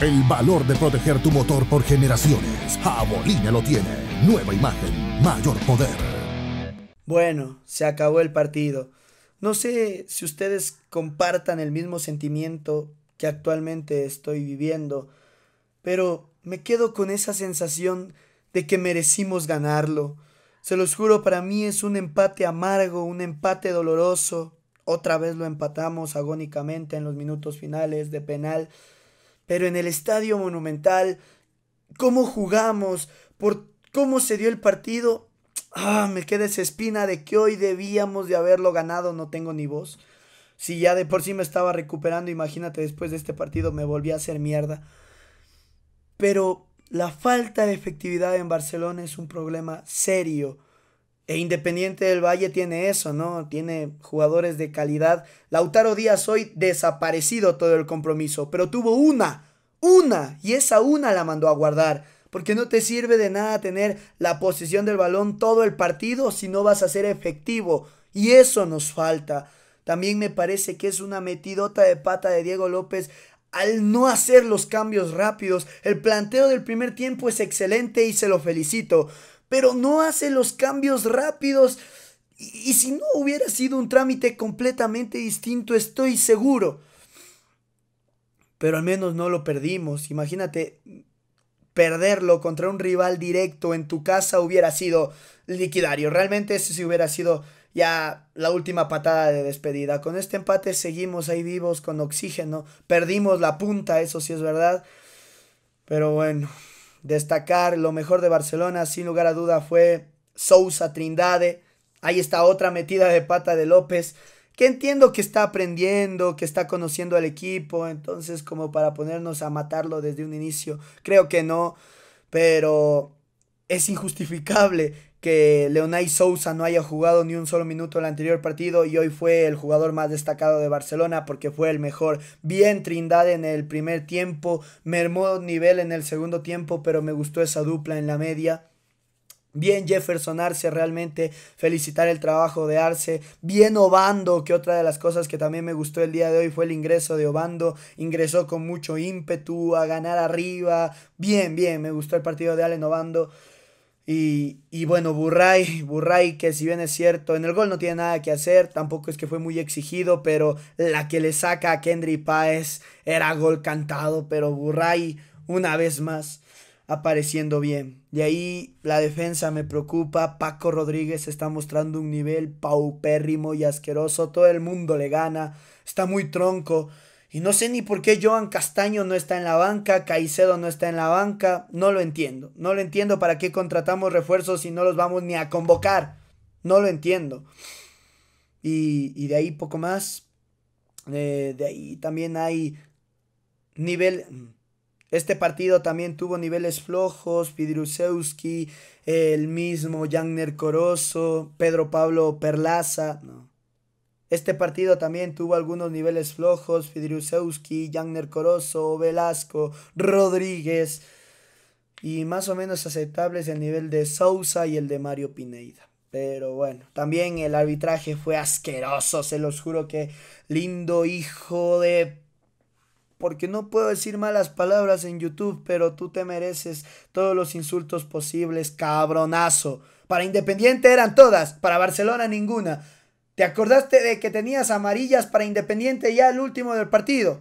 El valor de proteger tu motor por generaciones. Jabolina lo tiene. Nueva imagen, mayor poder. Bueno, se acabó el partido. No sé si ustedes compartan el mismo sentimiento que actualmente estoy viviendo, pero me quedo con esa sensación de que merecimos ganarlo. Se los juro, para mí es un empate amargo, un empate doloroso. Otra vez lo empatamos agónicamente en los minutos finales de penal pero en el Estadio Monumental, cómo jugamos, por cómo se dio el partido, ah, me queda esa espina de que hoy debíamos de haberlo ganado, no tengo ni voz. Si ya de por sí me estaba recuperando, imagínate, después de este partido me volví a hacer mierda. Pero la falta de efectividad en Barcelona es un problema serio e Independiente del Valle tiene eso, ¿no? Tiene jugadores de calidad. Lautaro Díaz hoy desaparecido todo el compromiso, pero tuvo una, una, y esa una la mandó a guardar. Porque no te sirve de nada tener la posesión del balón todo el partido si no vas a ser efectivo. Y eso nos falta. También me parece que es una metidota de pata de Diego López al no hacer los cambios rápidos. El planteo del primer tiempo es excelente y se lo felicito pero no hace los cambios rápidos. Y, si no hubiera sido un trámite completamente distinto, estoy seguro. Pero al menos no lo perdimos. Imagínate, perderlo contra un rival directo en tu casa hubiera sido liquidario. Realmente eso sí hubiera sido ya la última patada de despedida. Con este empate seguimos ahí vivos con oxígeno. Perdimos la punta, eso sí es verdad. Pero bueno, destacar lo mejor de Barcelona, sin lugar a duda, fue Sousa Trindade. Ahí está otra metida de pata de López, que entiendo que está aprendiendo, que está conociendo al equipo, entonces como para ponernos a matarlo desde un inicio, creo que no, pero es injustificable que Leonay Sousa no haya jugado ni un solo minuto el anterior partido y hoy fue el jugador más destacado de Barcelona porque fue el mejor. Bien Trindade en el primer tiempo, mermó nivel en el segundo tiempo, pero me gustó esa dupla en la media. Bien Jefferson Arce, realmente felicitar el trabajo de Arce. Bien Obando, que otra de las cosas que también me gustó el día de hoy fue el ingreso de Obando. Ingresó con mucho ímpetu a ganar arriba. Bien, bien, me gustó el partido de Allen Obando. Y, bueno, Burray, Burray, que si bien es cierto, en el gol no tiene nada que hacer, tampoco es que fue muy exigido, pero la que le saca a Kendry Páez era gol cantado, pero Burray, una vez más, apareciendo bien. De ahí la defensa me preocupa, Paco Rodríguez está mostrando un nivel paupérrimo y asqueroso, todo el mundo le gana, está muy tronco. Y no sé ni por qué Joan Castaño no está en la banca, Caicedo no está en la banca, no lo entiendo. No lo entiendo para qué contratamos refuerzos si no los vamos ni a convocar. No lo entiendo. Y, de ahí poco más. Eh, de ahí también hay nivel... Mm, este partido también tuvo niveles flojos, Pidrusewski, el mismo Janner Corozo, Pedro Pablo Perlaza, no. Este partido también tuvo algunos niveles flojos, Fidriusewski, Jagner Corozo, Velasco, Rodríguez y más o menos aceptables el nivel de Sousa y el de Mario Pineida. Pero bueno, también el arbitraje fue asqueroso, se los juro que lindo hijo de... Porque no puedo decir malas palabras en YouTube, pero tú te mereces todos los insultos posibles, cabronazo. Para Independiente eran todas, para Barcelona ninguna. ¿Te acordaste de que tenías amarillas para Independiente ya el último del partido?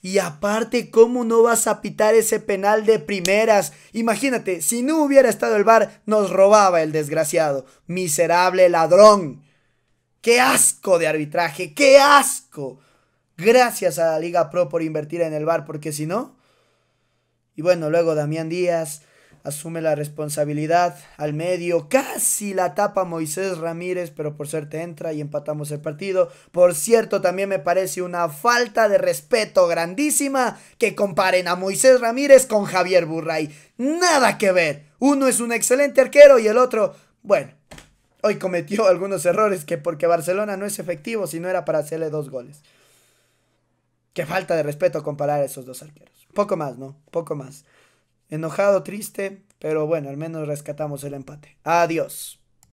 Y aparte, ¿cómo no vas a pitar ese penal de primeras? Imagínate, si no hubiera estado el bar, nos robaba el desgraciado. Miserable ladrón. ¡Qué asco de arbitraje! ¡Qué asco! Gracias a la Liga Pro por invertir en el bar, porque si no... Y bueno, luego Damián Díaz, asume la responsabilidad al medio, casi la tapa Moisés Ramírez, pero por suerte entra y empatamos el partido. Por cierto, también me parece una falta de respeto grandísima que comparen a Moisés Ramírez con Javier Burray. Nada que ver. Uno es un excelente arquero y el otro, bueno, hoy cometió algunos errores que porque Barcelona no es efectivo si no era para hacerle dos goles. Qué falta de respeto comparar a esos dos arqueros. Poco más, ¿no? Poco más enojado, triste, pero bueno, al menos rescatamos el empate. Adiós.